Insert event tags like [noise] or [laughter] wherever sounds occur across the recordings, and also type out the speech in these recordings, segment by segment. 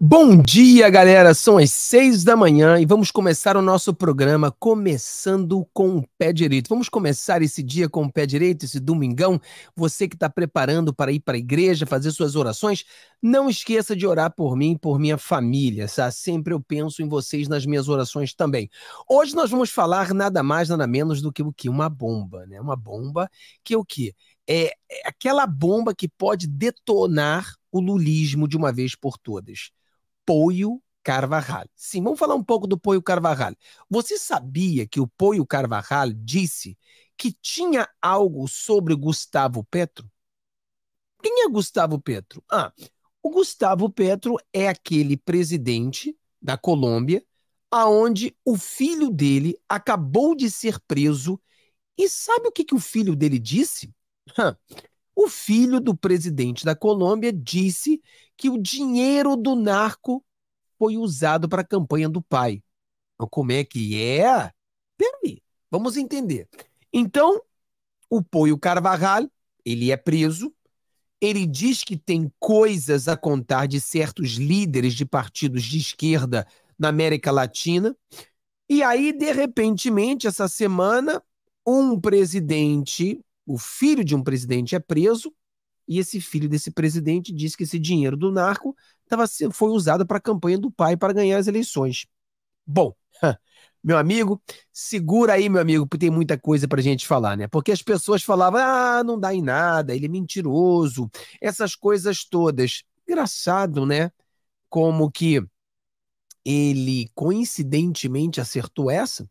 Bom dia, galera! São as seis da manhã e vamos começar o nosso programa começando com o pé direito. Vamos começar esse dia com o pé direito, esse domingão. Você que está preparando para ir para a igreja, fazer suas orações, não esqueça de orar por mim e por minha família, sabe? Tá? Sempre eu penso em vocês nas minhas orações também. Hoje nós vamos falar nada mais, nada menos do que o que? Uma bomba, né? Uma bomba que é o que? É, é aquela bomba que pode detonar o lulismo de uma vez por todas. Poio Carvajal. Sim, vamos falar um pouco do Poio Carvajal. Você sabia que o Poio Carvajal disse que tinha algo sobre Gustavo Petro? Quem é Gustavo Petro? Ah, o Gustavo Petro é aquele presidente da Colômbia aonde o filho dele acabou de ser preso e sabe o que, que o filho dele disse? O filho do presidente da Colômbia disse que o dinheiro do narco foi usado para a campanha do pai. Então, como é que é? Peraí, vamos entender. Então, o Poio Carvajal, ele é preso, ele diz que tem coisas a contar de certos líderes de partidos de esquerda na América Latina, e aí, de repentemente, essa semana, um presidente o filho de um presidente é preso e esse filho desse presidente diz que esse dinheiro do narco tava, foi usado para a campanha do pai para ganhar as eleições. Bom, [laughs] meu amigo, segura aí, meu amigo, porque tem muita coisa para gente falar, né? Porque as pessoas falavam, ah, não dá em nada, ele é mentiroso, essas coisas todas. Engraçado, né? Como que ele coincidentemente acertou essa,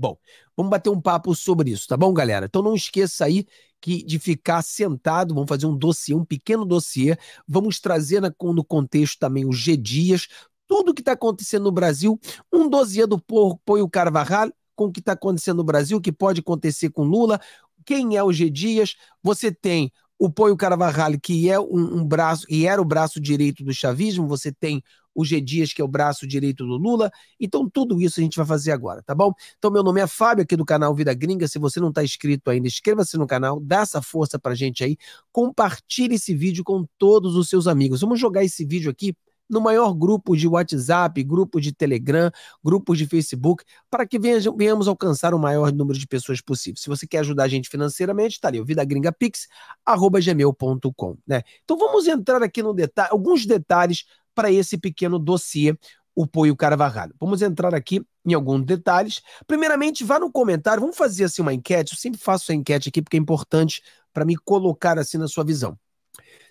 Bom, vamos bater um papo sobre isso, tá bom, galera? Então não esqueça aí que de ficar sentado, vamos fazer um dossiê, um pequeno dossiê, vamos trazer no contexto também o G dias, tudo o que está acontecendo no Brasil, um dossiê do o Carvajal com o que está acontecendo no Brasil, o que pode acontecer com Lula, quem é o G dias, você tem o Poio Carvajal, que é um, um braço, e era o braço direito do chavismo, você tem o G Dias, que é o braço direito do Lula. Então, tudo isso a gente vai fazer agora, tá bom? Então, meu nome é Fábio, aqui do canal Vida Gringa. Se você não está inscrito ainda, inscreva-se no canal, dá essa força pra gente aí, compartilhe esse vídeo com todos os seus amigos. Vamos jogar esse vídeo aqui no maior grupo de WhatsApp, grupo de Telegram, grupos de Facebook, para que venhamos alcançar o maior número de pessoas possível. Se você quer ajudar a gente financeiramente, está ali, o vidagringapix.gmail.com, né? Então vamos entrar aqui no detalhe, alguns detalhes para esse pequeno dossiê, o Poio Carvajal. Vamos entrar aqui em alguns detalhes. Primeiramente, vá no comentário, vamos fazer assim uma enquete, eu sempre faço a enquete aqui porque é importante para me colocar assim na sua visão.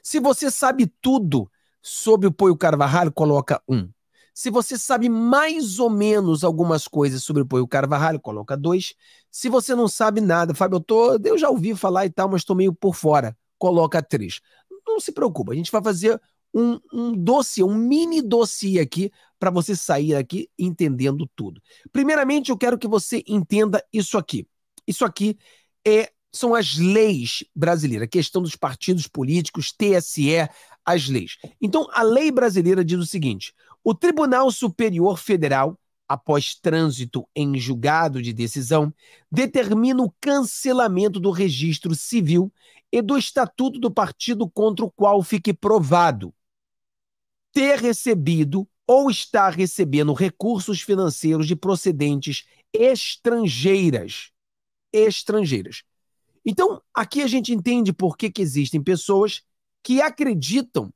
Se você sabe tudo sobre o Poio Carvajal, coloca um. Se você sabe mais ou menos algumas coisas sobre o Poio Carvalho, coloca dois. Se você não sabe nada, Fábio, eu, tô, eu já ouvi falar e tal, mas estou meio por fora, coloca três. Não se preocupa, a gente vai fazer um, um dossiê, um mini dossiê aqui para você sair aqui entendendo tudo. Primeiramente, eu quero que você entenda isso aqui. Isso aqui é são as leis brasileiras, a questão dos partidos políticos, TSE, as leis. Então, a lei brasileira diz o seguinte: o Tribunal Superior Federal, após trânsito em julgado de decisão, determina o cancelamento do registro civil e do estatuto do partido contra o qual fique provado ter recebido ou estar recebendo recursos financeiros de procedentes estrangeiras. Estrangeiras. Então, aqui a gente entende por que, que existem pessoas que acreditam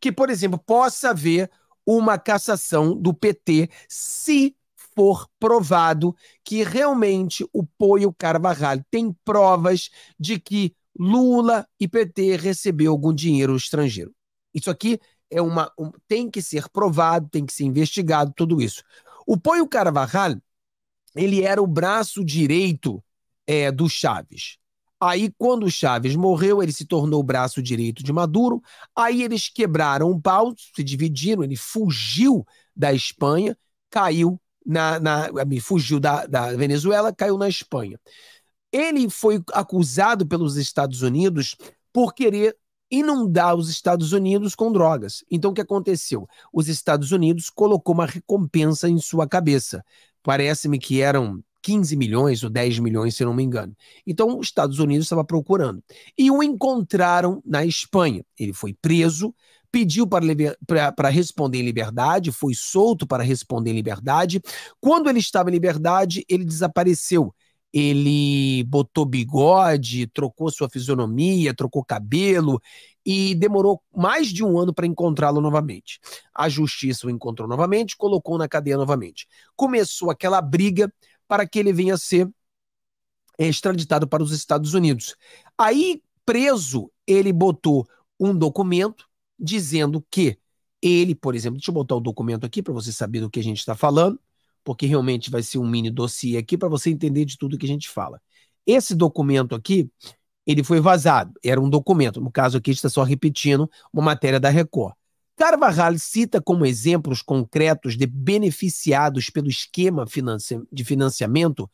que, por exemplo, possa haver uma cassação do PT se for provado que realmente o Poio Carvalho tem provas de que Lula e PT recebeu algum dinheiro estrangeiro. Isso aqui é uma, um, tem que ser provado, tem que ser investigado tudo isso. O Ponho Carvajal, ele era o braço direito é, do Chaves. Aí, quando o Chaves morreu, ele se tornou o braço direito de Maduro. Aí eles quebraram o pau, se dividiram, ele fugiu da Espanha, caiu na. na fugiu da, da Venezuela, caiu na Espanha. Ele foi acusado pelos Estados Unidos por querer inundar os Estados Unidos com drogas. Então, o que aconteceu? Os Estados Unidos colocou uma recompensa em sua cabeça. Parece-me que eram 15 milhões ou 10 milhões, se não me engano. Então, os Estados Unidos estava procurando. E o encontraram na Espanha. Ele foi preso, pediu para, para responder em liberdade, foi solto para responder em liberdade. Quando ele estava em liberdade, ele desapareceu ele botou bigode, trocou sua fisionomia, trocou cabelo e demorou mais de um ano para encontrá-lo novamente. A justiça o encontrou novamente, colocou na cadeia novamente. Começou aquela briga para que ele venha a ser extraditado para os Estados Unidos. Aí, preso, ele botou um documento dizendo que ele, por exemplo, deixa eu botar o documento aqui para você saber do que a gente está falando porque realmente vai ser um mini dossiê aqui para você entender de tudo que a gente fala. Esse documento aqui, ele foi vazado, era um documento, no caso aqui está só repetindo uma matéria da Record. Carvajal cita como exemplos concretos de beneficiados pelo esquema de financiamento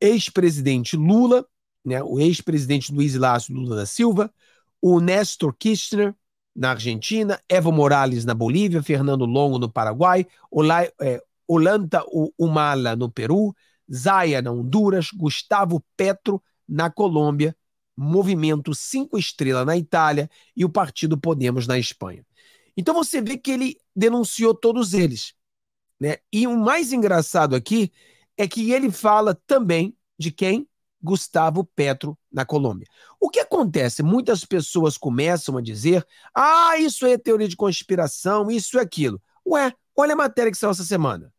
ex-presidente Lula, né, o ex-presidente Luiz Inácio Lula da Silva, o Néstor Kirchner na Argentina, Evo Morales na Bolívia, Fernando Longo no Paraguai, Olai, é, Olanta Humala, no Peru, Zaya, na Honduras, Gustavo Petro, na Colômbia, Movimento Cinco Estrelas na Itália e o Partido Podemos na Espanha. Então você vê que ele denunciou todos eles. Né? E o mais engraçado aqui é que ele fala também de quem? Gustavo Petro na Colômbia. O que acontece? Muitas pessoas começam a dizer: ah, isso é teoria de conspiração, isso é aquilo. Ué, olha a matéria que saiu essa semana.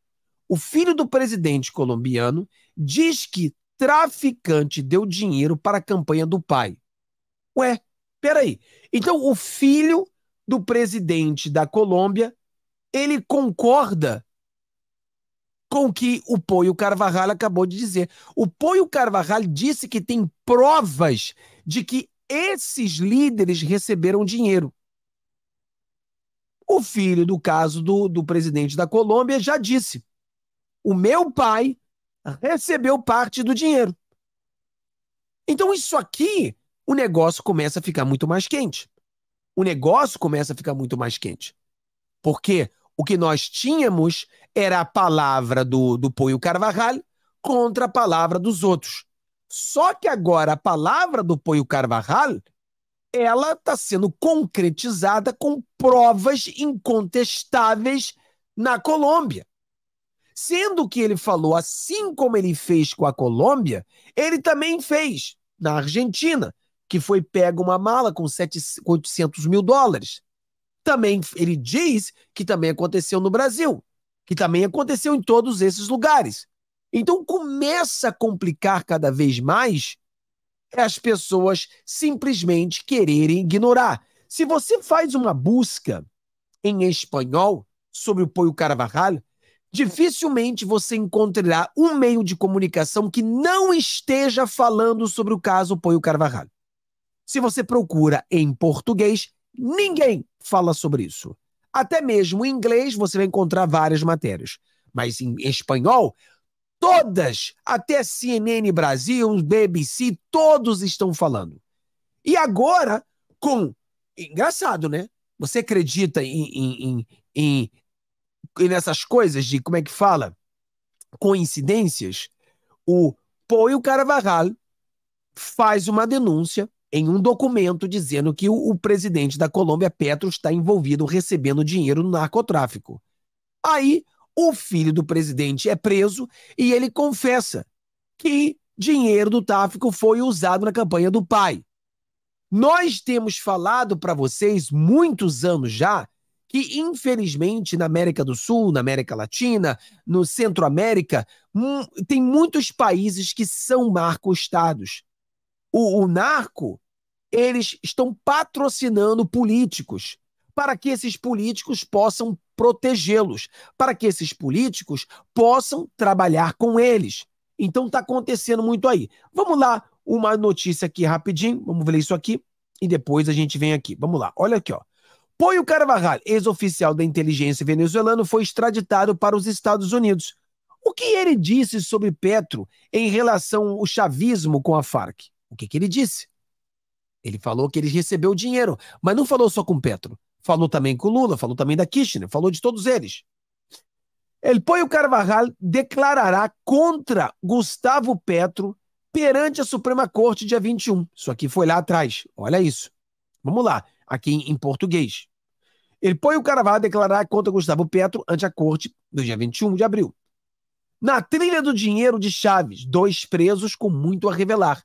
O filho do presidente colombiano diz que traficante deu dinheiro para a campanha do pai. Ué, peraí. Então o filho do presidente da Colômbia, ele concorda com o que o Poio Carvajal acabou de dizer. O Poio Carvajal disse que tem provas de que esses líderes receberam dinheiro. O filho do caso do, do presidente da Colômbia já disse o meu pai recebeu parte do dinheiro. Então, isso aqui, o negócio começa a ficar muito mais quente. O negócio começa a ficar muito mais quente. Porque o que nós tínhamos era a palavra do, do Poio Carvajal contra a palavra dos outros. Só que agora a palavra do Poio Carvajal ela está sendo concretizada com provas incontestáveis na Colômbia. Sendo que ele falou, assim como ele fez com a Colômbia, ele também fez na Argentina, que foi pega uma mala com 800 mil dólares. Também ele diz que também aconteceu no Brasil, que também aconteceu em todos esses lugares. Então começa a complicar cada vez mais as pessoas simplesmente quererem ignorar. Se você faz uma busca em espanhol sobre o Poio Carvajal, dificilmente você encontrará um meio de comunicação que não esteja falando sobre o caso Poio Carvajal. Se você procura em português, ninguém fala sobre isso. Até mesmo em inglês você vai encontrar várias matérias, mas em espanhol, todas, até CNN Brasil, BBC, todos estão falando. E agora, com. Engraçado, né? Você acredita em, em, em, em e nessas coisas de, como é que fala? Coincidências, o Poio Carvajal faz uma denúncia em um documento dizendo que o, o presidente da Colômbia, Petro, está envolvido recebendo dinheiro no narcotráfico. Aí, o filho do presidente é preso e ele confessa que dinheiro do tráfico foi usado na campanha do pai. Nós temos falado para vocês muitos anos já que infelizmente na América do Sul, na América Latina, no Centro-América, tem muitos países que são marco estados O, o narco, eles estão patrocinando políticos para que esses políticos possam protegê-los, para que esses políticos possam trabalhar com eles. Então está acontecendo muito aí. Vamos lá, uma notícia aqui rapidinho, vamos ver isso aqui e depois a gente vem aqui. Vamos lá, olha aqui, ó. Poio Carvajal, ex-oficial da inteligência venezuelano, foi extraditado para os Estados Unidos. O que ele disse sobre Petro em relação ao chavismo com a Farc? O que, que ele disse? Ele falou que ele recebeu dinheiro, mas não falou só com Petro. Falou também com Lula, falou também da Kirchner, falou de todos eles. El Poio Carvajal declarará contra Gustavo Petro perante a Suprema Corte dia 21. Isso aqui foi lá atrás. Olha isso. Vamos lá aqui em português. Ele põe o Caravaggio a declarar contra Gustavo Petro ante a corte no dia 21 de abril. Na trilha do dinheiro de Chaves, dois presos com muito a revelar.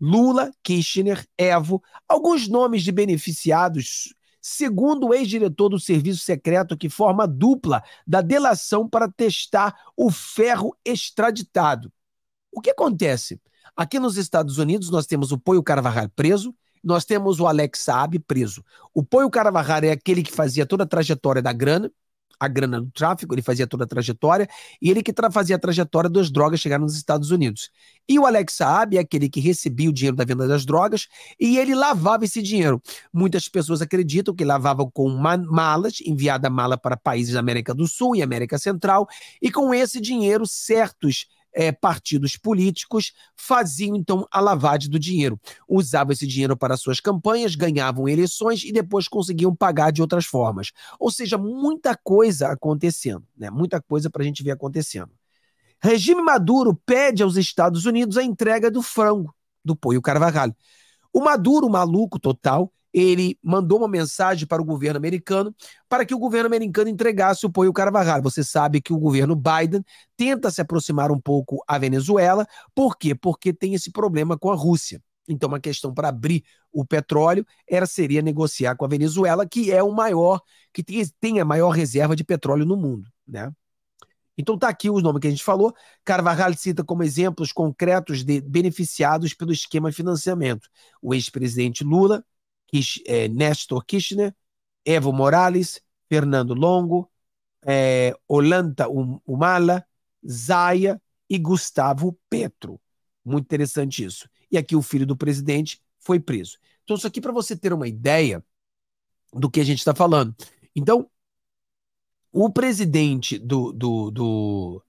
Lula, Kirchner, Evo, alguns nomes de beneficiados, segundo o ex-diretor do Serviço Secreto, que forma dupla da delação para testar o ferro extraditado. O que acontece? Aqui nos Estados Unidos, nós temos o Poio Carvajal preso, nós temos o Alex Saab preso. O Poio Caravarrar é aquele que fazia toda a trajetória da grana, a grana do tráfico, ele fazia toda a trajetória, e ele que fazia a trajetória das drogas chegar nos Estados Unidos. E o Alex Saab é aquele que recebia o dinheiro da venda das drogas e ele lavava esse dinheiro. Muitas pessoas acreditam que lavavam com malas, enviada mala para países da América do Sul e América Central, e com esse dinheiro, certos é, partidos políticos faziam então a lavagem do dinheiro. Usavam esse dinheiro para suas campanhas, ganhavam eleições e depois conseguiam pagar de outras formas. Ou seja, muita coisa acontecendo, né? muita coisa para a gente ver acontecendo. Regime Maduro pede aos Estados Unidos a entrega do frango do Poio Carvalho. O Maduro, maluco total, ele mandou uma mensagem para o governo americano para que o governo americano entregasse o apoio Carvajal. Você sabe que o governo Biden tenta se aproximar um pouco à Venezuela. Por quê? Porque tem esse problema com a Rússia. Então, uma questão para abrir o petróleo era seria negociar com a Venezuela, que é o maior, que tem, tem a maior reserva de petróleo no mundo, né? Então tá aqui os nomes que a gente falou. Carvajal cita como exemplos concretos de beneficiados pelo esquema de financiamento o ex-presidente Lula, é, Néstor Kirchner, Evo Morales, Fernando Longo, é, Olanta hum-, Humala, Zaya e Gustavo Petro. Muito interessante isso. E aqui o filho do presidente foi preso. Então, isso aqui para você ter uma ideia do que a gente está falando. Então, o presidente do, do, do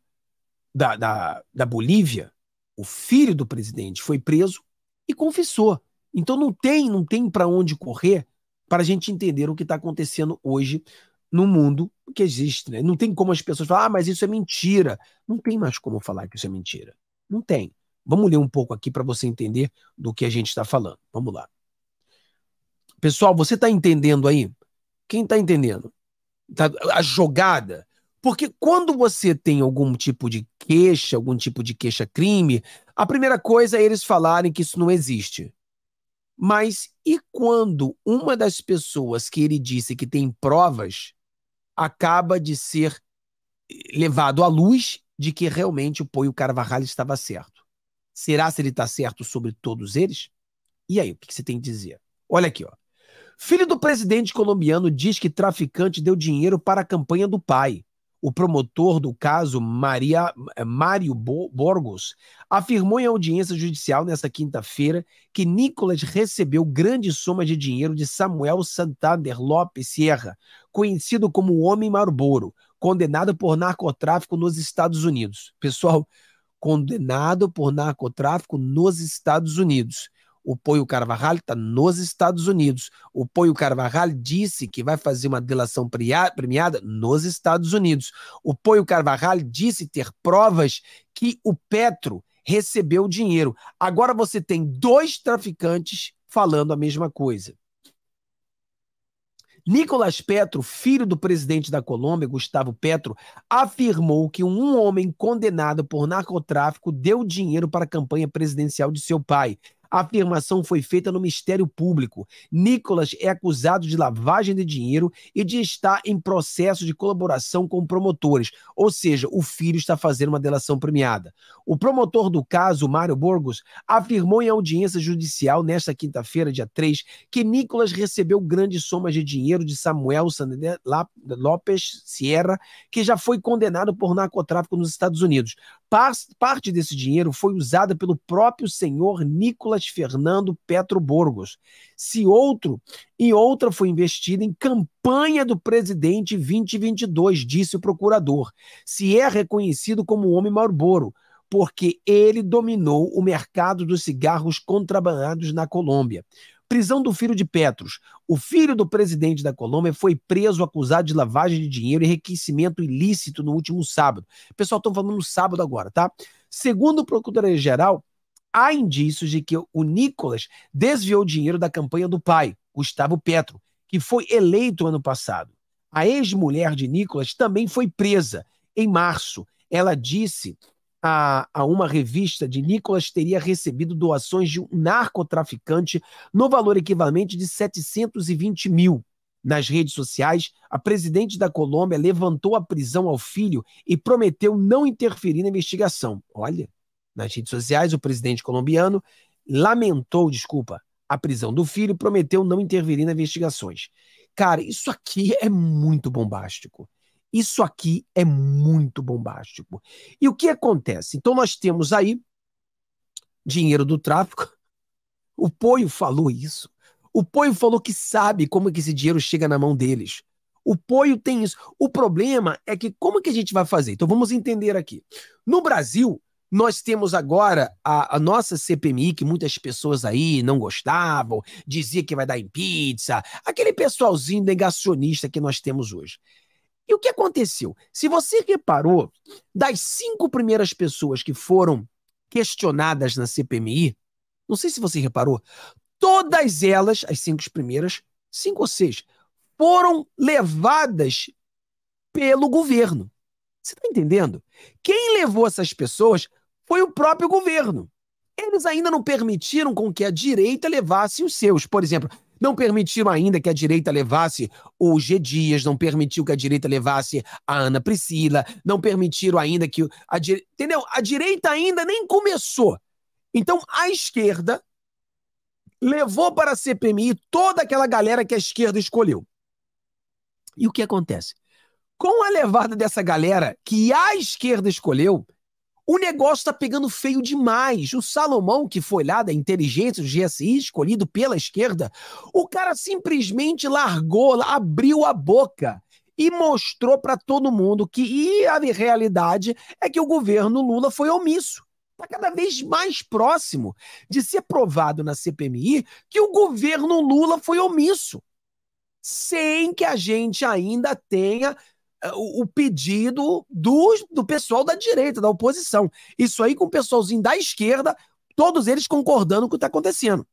da, da, da Bolívia, o filho do presidente, foi preso e confessou então não tem, não tem para onde correr para a gente entender o que está acontecendo hoje no mundo que existe. Né? Não tem como as pessoas falar, ah, mas isso é mentira. Não tem mais como falar que isso é mentira. Não tem. Vamos ler um pouco aqui para você entender do que a gente está falando. Vamos lá. Pessoal, você está entendendo aí? Quem está entendendo? Tá, a jogada. Porque quando você tem algum tipo de queixa, algum tipo de queixa-crime, a primeira coisa é eles falarem que isso não existe. Mas e quando uma das pessoas que ele disse que tem provas acaba de ser eh, levado à luz de que realmente o Poio Carvajal estava certo? Será se ele está certo sobre todos eles? E aí, o que você tem a dizer? Olha aqui, ó. Filho do presidente colombiano diz que traficante deu dinheiro para a campanha do pai o promotor do caso, Maria, eh, Mário Borgos, afirmou em audiência judicial nesta quinta-feira que Nicolas recebeu grande soma de dinheiro de Samuel Santander Lopes Sierra, conhecido como Homem Marlboro, condenado por narcotráfico nos Estados Unidos. Pessoal, condenado por narcotráfico nos Estados Unidos. O Poio Carvajal está nos Estados Unidos. O Poio Carvajal disse que vai fazer uma delação premiada nos Estados Unidos. O Poio Carvajal disse ter provas que o Petro recebeu dinheiro. Agora você tem dois traficantes falando a mesma coisa. Nicolas Petro, filho do presidente da Colômbia, Gustavo Petro, afirmou que um homem condenado por narcotráfico deu dinheiro para a campanha presidencial de seu pai. A afirmação foi feita no Ministério Público. Nicolas é acusado de lavagem de dinheiro e de estar em processo de colaboração com promotores, ou seja, o filho está fazendo uma delação premiada. O promotor do caso, Mário Borges, afirmou em audiência judicial nesta quinta-feira, dia 3, que Nicolas recebeu grandes somas de dinheiro de Samuel Lopes Sierra, que já foi condenado por narcotráfico nos Estados Unidos. Parte desse dinheiro foi usada pelo próprio senhor Nicolas Fernando Petro Borgos. Se outro e outra foi investida em campanha do presidente 2022, disse o procurador. Se é reconhecido como homem Marlboro, porque ele dominou o mercado dos cigarros contrabandados na Colômbia. Prisão do filho de Petros. O filho do presidente da Colômbia foi preso acusado de lavagem de dinheiro e enriquecimento ilícito no último sábado. Pessoal, estão falando no sábado agora, tá? Segundo o procurador geral há indícios de que o Nicolas desviou dinheiro da campanha do pai, Gustavo Petro, que foi eleito ano passado. A ex-mulher de Nicolas também foi presa em março. Ela disse a, a uma revista de Nicolas teria recebido doações de um narcotraficante no valor equivalente de 720 mil. Nas redes sociais, a presidente da Colômbia levantou a prisão ao filho e prometeu não interferir na investigação. Olha, nas redes sociais, o presidente colombiano lamentou, desculpa, a prisão do filho e prometeu não interferir nas investigações. Cara, isso aqui é muito bombástico. Isso aqui é muito bombástico. E o que acontece? Então nós temos aí dinheiro do tráfico. O Poio falou isso. O Poio falou que sabe como que esse dinheiro chega na mão deles. O Poio tem isso. O problema é que como que a gente vai fazer? Então vamos entender aqui. No Brasil, nós temos agora a, a, nossa CPMI, que muitas pessoas aí não gostavam, dizia que vai dar em pizza, aquele pessoalzinho negacionista que nós temos hoje. E o que aconteceu? Se você reparou, das cinco primeiras pessoas que foram questionadas na CPMI, não sei se você reparou, todas elas, as cinco primeiras, cinco ou seis, foram levadas pelo governo. Você está entendendo? Quem levou essas pessoas foi o próprio governo. Eles ainda não permitiram com que a direita levasse os seus. Por exemplo, não permitiram ainda que a direita levasse o G. Dias, não permitiu que a direita levasse a Ana Priscila, não permitiram ainda que. A dire... Entendeu? A direita ainda nem começou. Então, a esquerda levou para a CPMI toda aquela galera que a esquerda escolheu. E o que acontece? Com a levada dessa galera que a esquerda escolheu, o negócio está pegando feio demais. O Salomão, que foi lá da inteligência do GSI, escolhido pela esquerda, o cara simplesmente largou, abriu a boca e mostrou para todo mundo que a realidade é que o governo Lula foi omisso. Está cada vez mais próximo de ser provado na CPMI que o governo Lula foi omisso, sem que a gente ainda tenha eh, o, pedido do, do pessoal da direita, da oposição. Isso aí com o pessoalzinho da esquerda, todos eles concordando com o que está acontecendo.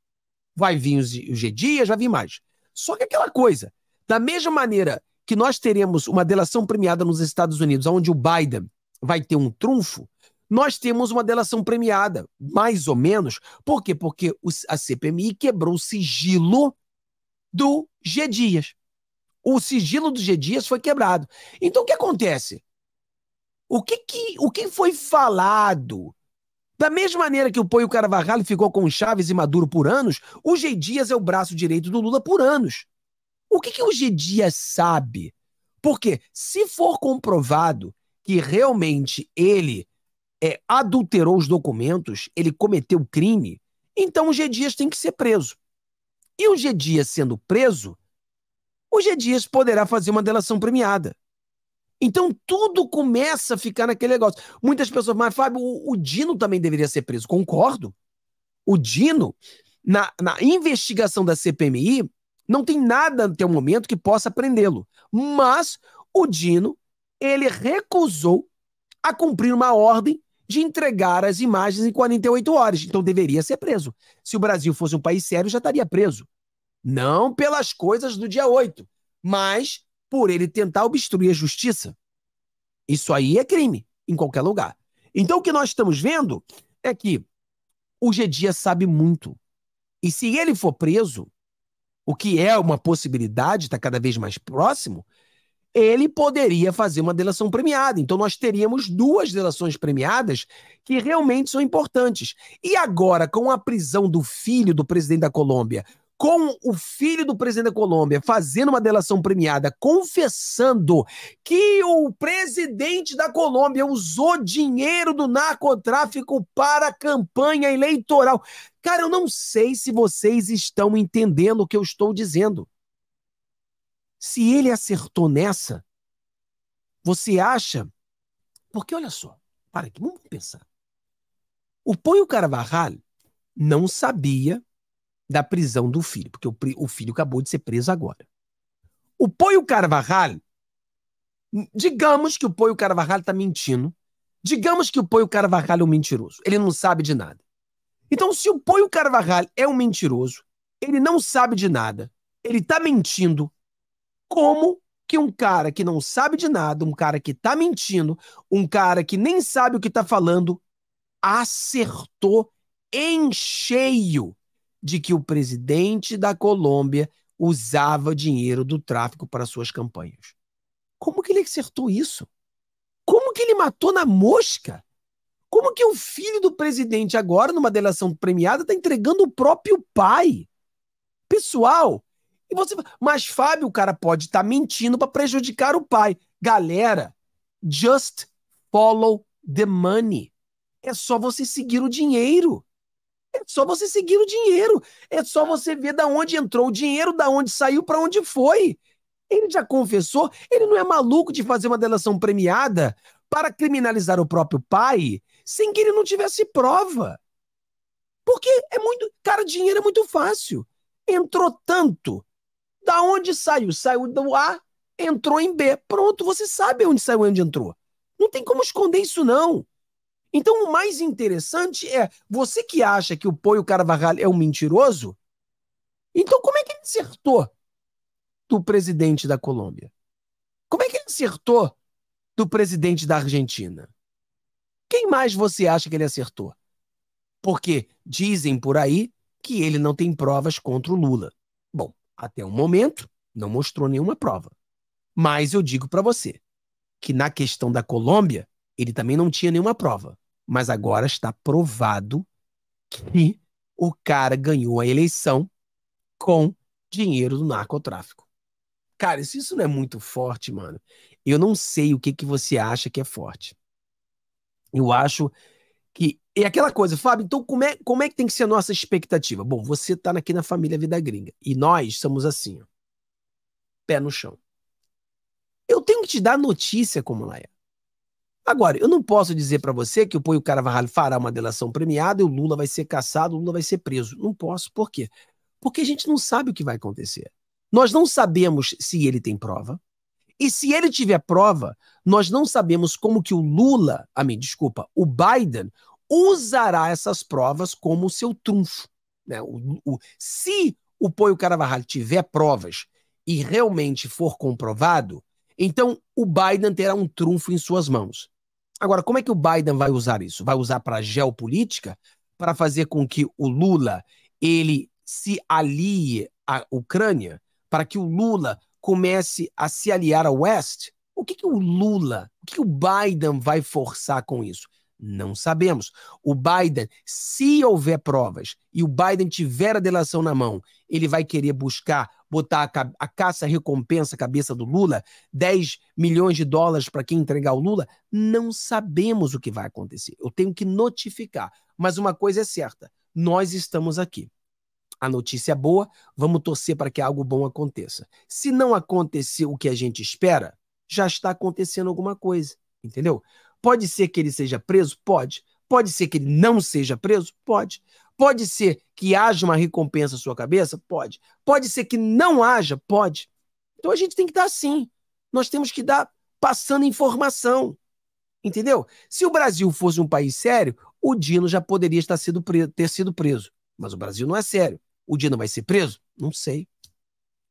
Vai vir os, os G dias, vai vir mais. Só que aquela coisa, da mesma maneira que nós teremos uma delação premiada nos Estados Unidos, onde o Biden vai ter um trunfo, nós temos uma delação premiada, mais ou menos. Por quê? Porque a CPMI quebrou o sigilo do G Dias o sigilo do G Dias foi quebrado. Então o que acontece? O que, que, o que foi falado? Da mesma maneira que o Poio Carvajal ficou com Chaves e Maduro por anos, o G Dias é o braço direito do Lula por anos. O que, que o G Dias sabe? Porque se for comprovado que realmente ele é, adulterou os documentos, ele cometeu crime, então o G Dias tem que ser preso. E o G Dias sendo preso, o G Dias poderá fazer uma delação premiada. Então tudo começa a ficar naquele negócio. Muitas pessoas, mas Fábio, o, o Dino também deveria ser preso. Concordo. O Dino, na, na investigação da CPMI, não tem nada até o momento que possa prendê-lo. Mas o Dino, ele recusou a cumprir uma ordem de entregar as imagens em 48 horas. Então deveria ser preso. Se o Brasil fosse um país sério, já estaria preso. Não pelas coisas do dia 8, mas por ele tentar obstruir a justiça. Isso aí é crime, em qualquer lugar. Então o que nós estamos vendo é que o Gedia sabe muito. E se ele for preso, o que é uma possibilidade, está cada vez mais próximo, ele poderia fazer uma delação premiada. Então nós teríamos duas delações premiadas que realmente são importantes. E agora, com a prisão do filho do presidente da Colômbia, com o filho do presidente da Colômbia fazendo uma delação premiada, confessando que o presidente da Colômbia usou dinheiro do narcotráfico para a campanha eleitoral. Cara, eu não sei se vocês estão entendendo o que eu estou dizendo. Se ele acertou nessa, você acha. Porque olha só, para aqui, vamos pensar. O Ponho Carvajal não sabia da prisão do filho, porque o, o filho acabou de ser preso agora. O Poio Carvajal, digamos que o Poio Carvajal está mentindo, digamos que o Poio Carvajal é um mentiroso, ele não sabe de nada. Então, se o Poio Carvajal é um mentiroso, ele não sabe de nada, ele está mentindo, como que um cara que não sabe de nada, um cara que está mentindo, um cara que nem sabe o que está falando, acertou em cheio de que o presidente da Colômbia usava dinheiro do tráfico para suas campanhas. Como que ele acertou isso? Como que ele matou na mosca? Como que o filho do presidente, agora, numa delação premiada, está entregando o próprio pai? Pessoal, e você. Mas, Fábio, o cara pode estar tá mentindo para prejudicar o pai. Galera, just follow the money. É só você seguir o dinheiro. É só você seguir o dinheiro. É só você ver da onde entrou o dinheiro, da onde saiu, para onde foi. Ele já confessou, ele não é maluco de fazer uma delação premiada para criminalizar o próprio pai sem que ele não tivesse prova. Porque é muito. Cara, dinheiro é muito fácil. Entrou tanto. Da onde saiu? Saiu do A, entrou em B. Pronto, você sabe onde saiu e onde entrou. Não tem como esconder isso, não. Então, o mais interessante é você que acha que o Poio Carvajal é um mentiroso. Então, como é que ele acertou do presidente da Colômbia? Como é que ele acertou do presidente da Argentina? Quem mais você acha que ele acertou? Porque dizem por aí que ele não tem provas contra o Lula. Bom, até o momento não mostrou nenhuma prova. Mas eu digo para você que na questão da Colômbia, ele também não tinha nenhuma prova, mas agora está provado que o cara ganhou a eleição com dinheiro do narcotráfico. Cara, se isso não é muito forte, mano, eu não sei o que, que você acha que é forte. Eu acho que. E aquela coisa, Fábio, então como é, como é que tem que ser a nossa expectativa? Bom, você tá aqui na família Vida Gringa e nós somos assim, ó, pé no chão. Eu tenho que te dar notícia como ela é. Agora, eu não posso dizer para você que o Poio Carvalho fará uma delação premiada e o Lula vai ser caçado, o Lula vai ser preso. Não posso. Por quê? Porque a gente não sabe o que vai acontecer. Nós não sabemos se ele tem prova. E se ele tiver prova, nós não sabemos como que o Lula, a mim, desculpa, o Biden usará essas provas como seu trunfo. Né? O, o, se o Poio Carvalho tiver provas e realmente for comprovado, então o Biden terá um trunfo em suas mãos. Agora, como é que o Biden vai usar isso? Vai usar para geopolítica, para fazer com que o Lula ele se alie à Ucrânia, para que o Lula comece a se aliar ao West? O que, que o Lula, o que, que o Biden vai forçar com isso? Não sabemos. O Biden, se houver provas e o Biden tiver a delação na mão, ele vai querer buscar botar a, ca a caça-recompensa à cabeça do Lula, 10 milhões de dólares para quem entregar o Lula? Não sabemos o que vai acontecer. Eu tenho que notificar. Mas uma coisa é certa: nós estamos aqui. A notícia é boa, vamos torcer para que algo bom aconteça. Se não acontecer o que a gente espera, já está acontecendo alguma coisa, entendeu? Pode ser que ele seja preso? Pode. Pode ser que ele não seja preso? Pode. Pode ser que haja uma recompensa à sua cabeça? Pode. Pode ser que não haja? Pode. Então a gente tem que dar sim. Nós temos que dar passando informação. Entendeu? Se o Brasil fosse um país sério, o Dino já poderia estar sido ter sido preso. Mas o Brasil não é sério. O Dino vai ser preso? Não sei.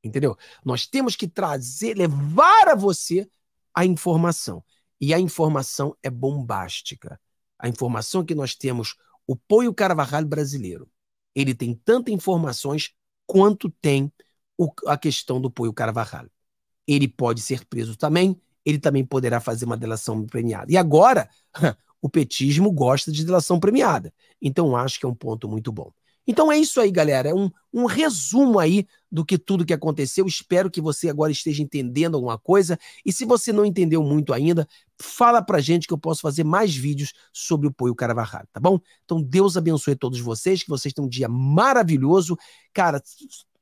Entendeu? Nós temos que trazer, levar a você a informação. E a informação é bombástica. A informação que nós temos, o Poio Carvajal brasileiro, ele tem tantas informações quanto tem o, a questão do Poio Carvajal. Ele pode ser preso também, ele também poderá fazer uma delação premiada. E agora, [laughs] o petismo gosta de delação premiada. Então, acho que é um ponto muito bom. Então é isso aí, galera. É um, um resumo aí do que tudo que aconteceu. Espero que você agora esteja entendendo alguma coisa. E se você não entendeu muito ainda, fala pra gente que eu posso fazer mais vídeos sobre o Poio Caravarrado, tá bom? Então Deus abençoe todos vocês, que vocês tenham um dia maravilhoso. Cara,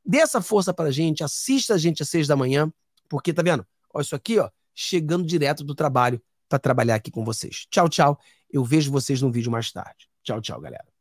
dê essa força pra gente, assista a gente às seis da manhã, porque tá vendo? Olha isso aqui, ó, chegando direto do trabalho para trabalhar aqui com vocês. Tchau, tchau. Eu vejo vocês num vídeo mais tarde. Tchau, tchau, galera.